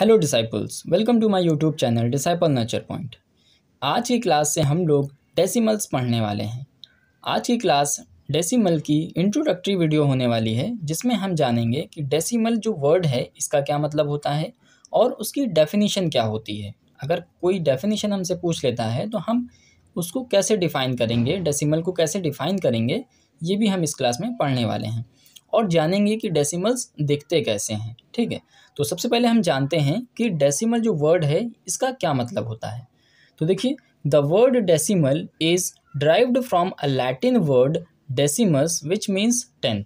hello disciples welcome to my YouTube channel disciple nature point आज की class से हम लोग डेसिमल्स पढ़ने वाले हैं आज की क्लास डेसिमल की इंट्रोडक्टरी वीडियो होने वाली है जिसमें हम जानेंगे कि डेसिमल जो वर्ड है इसका क्या मतलब होता है और उसकी डेफिनेशन क्या होती है अगर कोई डेफिनेशन हमसे पूछ लेता है तो हम उसको कैसे डिफ़ाइन करेंगे डेसीमल को कैसे डिफ़ाइन करेंगे ये भी हम इस क्लास में पढ़ने वाले हैं और जानेंगे कि डेसिमल्स दिखते कैसे हैं ठीक है तो सबसे पहले हम जानते हैं कि डेसिमल जो वर्ड है इसका क्या मतलब होता है तो देखिए the word decimal is derived from a Latin word decimus which means tenth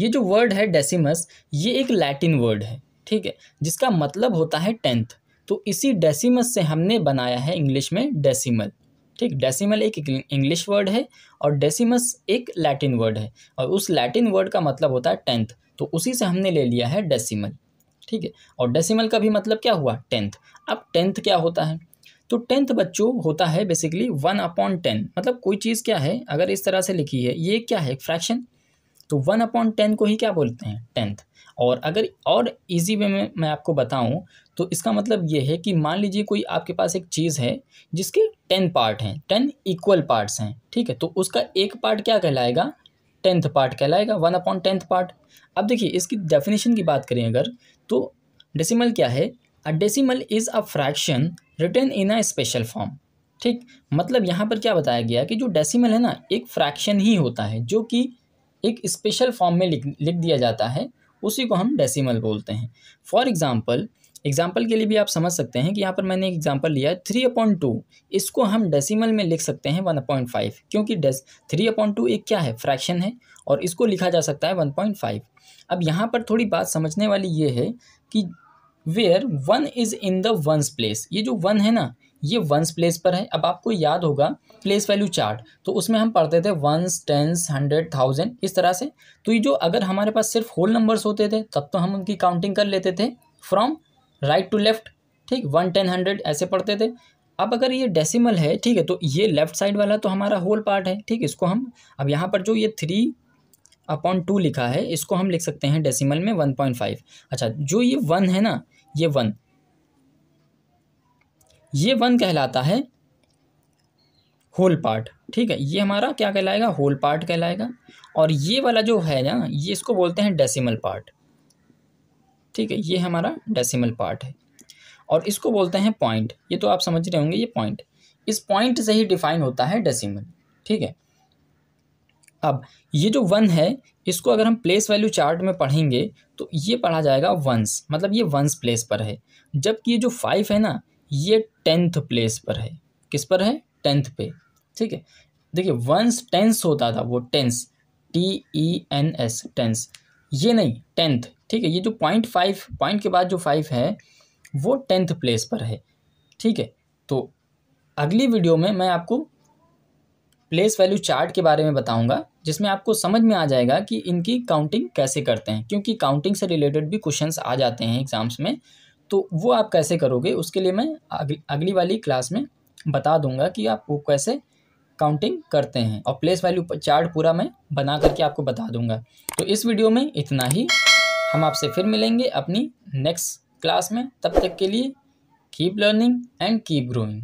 ये जो वर्ड है डेसिमस ये एक लैटिन वर्ड है ठीक है जिसका मतलब होता है टेंथ तो इसी डेसिमस से हमने बनाया है इंग्लिश में डेसिमल ठीक डेसिमल एक इंग्लिश वर्ड है और डेसिमस एक लैटिन वर्ड है और उस लैटिन वर्ड का मतलब होता है टेंथ तो उसी से हमने ले लिया है डेसिमल ठीक है और डेसिमल का भी मतलब क्या हुआ टेंथ अब टेंथ क्या होता है तो टेंथ बच्चों होता है बेसिकली वन अपॉन टेन मतलब कोई चीज़ क्या है अगर इस तरह से लिखी है ये क्या है फ्रैक्शन तो वन अपॉन टेन को ही क्या बोलते हैं टेंथ और अगर और इजी वे में मैं आपको बताऊं तो इसका मतलब ये है कि मान लीजिए कोई आपके पास एक चीज़ है जिसके टेन पार्ट हैं टेन इक्वल पार्ट्स हैं ठीक है तो उसका एक पार्ट क्या कहलाएगा टेंथ पार्ट कहलाएगा वन अपॉन टेंथ पार्ट अब देखिए इसकी डेफिनेशन की बात करें अगर तो डेसिमल क्या है a decimal is a fraction written in a special form ठीक मतलब यहाँ पर क्या बताया गया कि जो डेसिमल है ना एक फ्रैक्शन ही होता है जो कि एक स्पेशल फॉर्म में लिख लिख दिया जाता है उसी को हम डेसिमल बोलते हैं फॉर एग्ज़ाम्पल एग्जाम्पल के लिए भी आप समझ सकते हैं कि यहाँ पर मैंने एक एग्जाम्पल लिया है थ्री अपॉइंट टू इसको हम डेसिमल में लिख सकते हैं वन पॉइंट फाइव क्योंकि डेस थ्री अपॉइंट टू एक क्या है फ्रैक्शन है और इसको लिखा जा सकता है वन पॉइंट फाइव अब यहाँ पर थोड़ी बात समझने वाली ये है कि where one is in the ones place ये जो वन है ना ये वंस प्लेस पर है अब आपको याद होगा प्लेस वैल्यू चार्ट तो उसमें हम पढ़ते थे वंस टेंस हंड्रेड थाउजेंड इस तरह से तो ये जो अगर हमारे पास सिर्फ होल नंबर्स होते थे तब तो हम उनकी काउंटिंग कर लेते थे फ्रॉम राइट टू लेफ्ट ठीक वन टेन हंड्रेड ऐसे पढ़ते थे अब अगर ये डेसिमल है ठीक है तो ये लेफ्ट साइड वाला तो हमारा होल पार्ट है ठीक है इसको हम अब यहाँ पर जो ये थ्री अपॉन टू लिखा है इसको हम लिख सकते हैं डेसिमल में वन पॉइंट फाइव अच्छा जो ये वन है ना ये वन ये वन कहलाता है होल पार्ट ठीक है ये हमारा क्या कहलाएगा होल पार्ट कहलाएगा और ये वाला जो है ना ये इसको बोलते हैं डेसिमल पार्ट ठीक है ये हमारा डेसिमल पार्ट है और इसको बोलते हैं पॉइंट ये तो आप समझ रहे होंगे ये पॉइंट इस पॉइंट से ही डिफाइन होता है डेसिमल ठीक है अब ये जो वन है इसको अगर हम प्लेस वैल्यू चार्ट में पढ़ेंगे तो ये पढ़ा जाएगा वंस मतलब ये वंस प्लेस पर है जबकि ये जो फाइव है ना ये टेंथ प्लेस पर है किस पर है टेंथ पे ठीक है देखिए वंस टेंस होता था वो tens T E N S tens ये नहीं टेंथ ठीक है ये जो पॉइंट फाइव पॉइंट के बाद जो फाइव है वो टेंथ प्लेस पर है ठीक है तो अगली वीडियो में मैं आपको प्लेस वैल्यू चार्ट के बारे में बताऊंगा जिसमें आपको समझ में आ जाएगा कि इनकी काउंटिंग कैसे करते हैं क्योंकि काउंटिंग से रिलेटेड भी क्वेश्चंस आ जाते हैं एग्ज़ाम्स में तो वो आप कैसे करोगे उसके लिए मैं अगली अगली वाली क्लास में बता दूंगा कि आप वो कैसे काउंटिंग करते हैं और प्लेस वैल्यू चार्ट पूरा मैं बना करके आपको बता दूंगा तो इस वीडियो में इतना ही हम आपसे फिर मिलेंगे अपनी नेक्स्ट क्लास में तब तक के लिए keep learning and keep growing